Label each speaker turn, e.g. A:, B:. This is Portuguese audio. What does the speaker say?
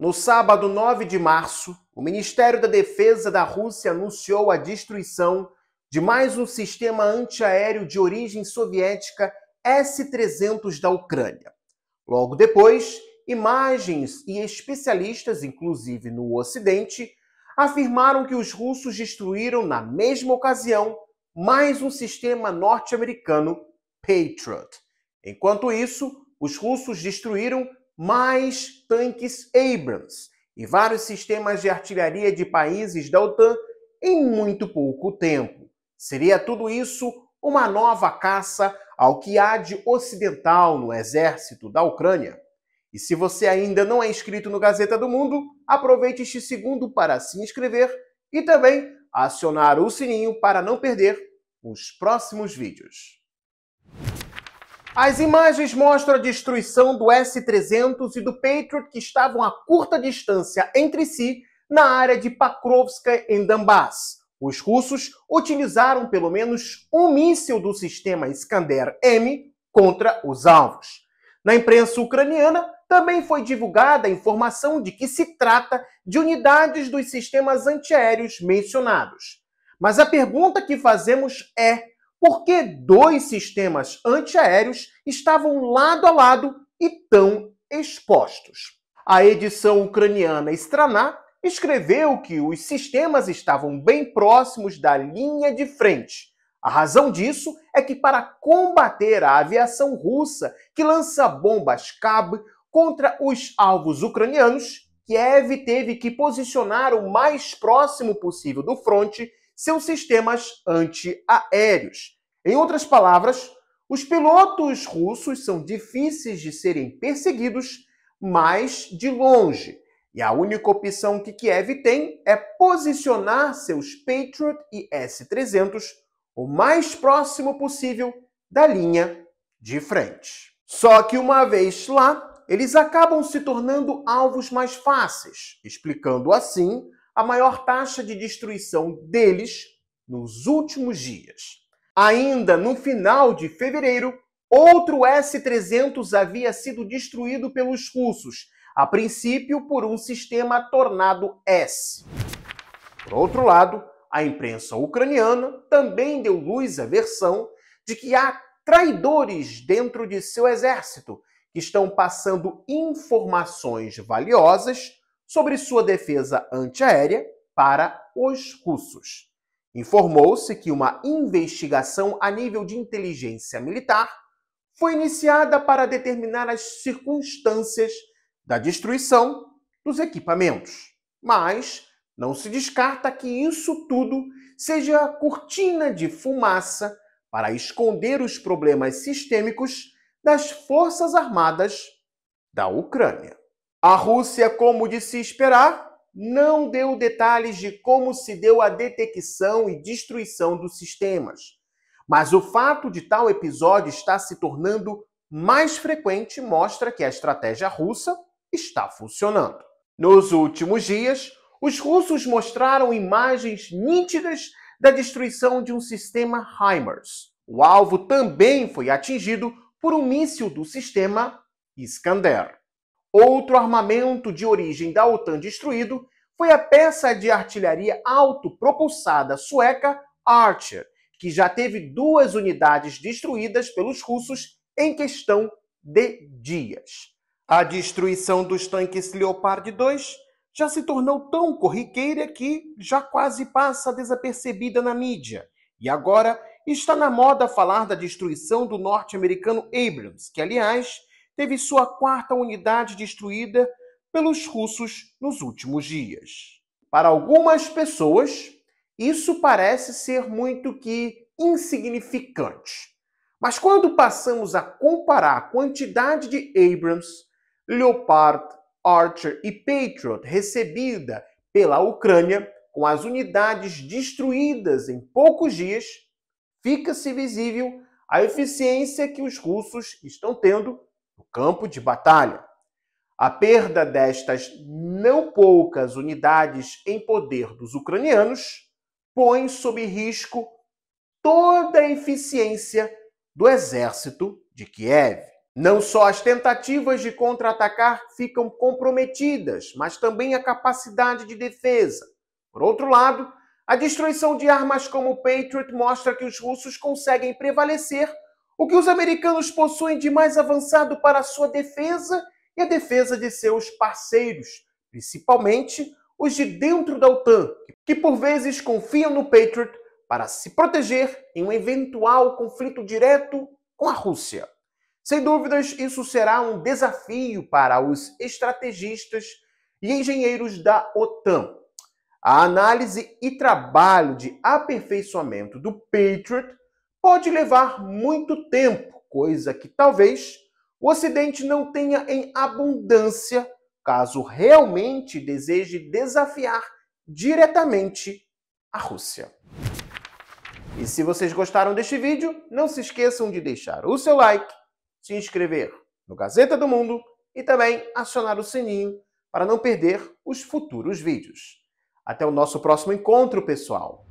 A: No sábado 9 de março, o Ministério da Defesa da Rússia anunciou a destruição de mais um sistema antiaéreo de origem soviética S-300 da Ucrânia. Logo depois, imagens e especialistas, inclusive no Ocidente, afirmaram que os russos destruíram, na mesma ocasião, mais um sistema norte-americano Patriot. Enquanto isso, os russos destruíram mais tanques Abrams e vários sistemas de artilharia de países da OTAN em muito pouco tempo. Seria tudo isso uma nova caça ao que há de ocidental no exército da Ucrânia? E se você ainda não é inscrito no Gazeta do Mundo, aproveite este segundo para se inscrever e também acionar o sininho para não perder os próximos vídeos. As imagens mostram a destruição do S-300 e do Patriot que estavam a curta distância entre si na área de Pakrovska, em Donbass. Os russos utilizaram pelo menos um míssil do sistema Iskander-M contra os alvos. Na imprensa ucraniana, também foi divulgada a informação de que se trata de unidades dos sistemas antiaéreos mencionados. Mas a pergunta que fazemos é porque dois sistemas antiaéreos estavam lado a lado e tão expostos. A edição ucraniana Straná escreveu que os sistemas estavam bem próximos da linha de frente. A razão disso é que, para combater a aviação russa que lança bombas Kab contra os alvos ucranianos, Kiev teve que posicionar o mais próximo possível do fronte seus sistemas antiaéreos. Em outras palavras, os pilotos russos são difíceis de serem perseguidos, mas de longe. E a única opção que Kiev tem é posicionar seus Patriot e S-300 o mais próximo possível da linha de frente. Só que uma vez lá, eles acabam se tornando alvos mais fáceis, explicando assim a maior taxa de destruição deles nos últimos dias. Ainda no final de fevereiro, outro S-300 havia sido destruído pelos russos, a princípio por um sistema Tornado S. Por outro lado, a imprensa ucraniana também deu luz à versão de que há traidores dentro de seu exército que estão passando informações valiosas sobre sua defesa antiaérea para os russos. Informou-se que uma investigação a nível de inteligência militar foi iniciada para determinar as circunstâncias da destruição dos equipamentos. Mas não se descarta que isso tudo seja a cortina de fumaça para esconder os problemas sistêmicos das Forças Armadas da Ucrânia. A Rússia, como de se esperar, não deu detalhes de como se deu a detecção e destruição dos sistemas. Mas o fato de tal episódio estar se tornando mais frequente mostra que a estratégia russa está funcionando. Nos últimos dias, os russos mostraram imagens nítidas da destruição de um sistema HIMARS. O alvo também foi atingido por um míssil do sistema Iskander. Outro armamento de origem da OTAN destruído foi a peça de artilharia autopropulsada sueca Archer, que já teve duas unidades destruídas pelos russos em questão de dias. A destruição dos tanques Leopard 2 já se tornou tão corriqueira que já quase passa desapercebida na mídia. E agora está na moda falar da destruição do norte-americano Abrams, que, aliás, teve sua quarta unidade destruída pelos russos nos últimos dias. Para algumas pessoas, isso parece ser muito que insignificante. Mas quando passamos a comparar a quantidade de Abrams, Leopard, Archer e Patriot recebida pela Ucrânia, com as unidades destruídas em poucos dias, fica-se visível a eficiência que os russos estão tendo no campo de batalha. A perda destas não poucas unidades em poder dos ucranianos põe sob risco toda a eficiência do exército de Kiev. Não só as tentativas de contra-atacar ficam comprometidas, mas também a capacidade de defesa. Por outro lado, a destruição de armas como o Patriot mostra que os russos conseguem prevalecer o que os americanos possuem de mais avançado para a sua defesa e é a defesa de seus parceiros, principalmente os de dentro da OTAN, que por vezes confiam no Patriot para se proteger em um eventual conflito direto com a Rússia. Sem dúvidas, isso será um desafio para os estrategistas e engenheiros da OTAN. A análise e trabalho de aperfeiçoamento do Patriot pode levar muito tempo, coisa que talvez o Ocidente não tenha em abundância caso realmente deseje desafiar diretamente a Rússia. E se vocês gostaram deste vídeo, não se esqueçam de deixar o seu like, se inscrever no Gazeta do Mundo e também acionar o sininho para não perder os futuros vídeos. Até o nosso próximo encontro, pessoal!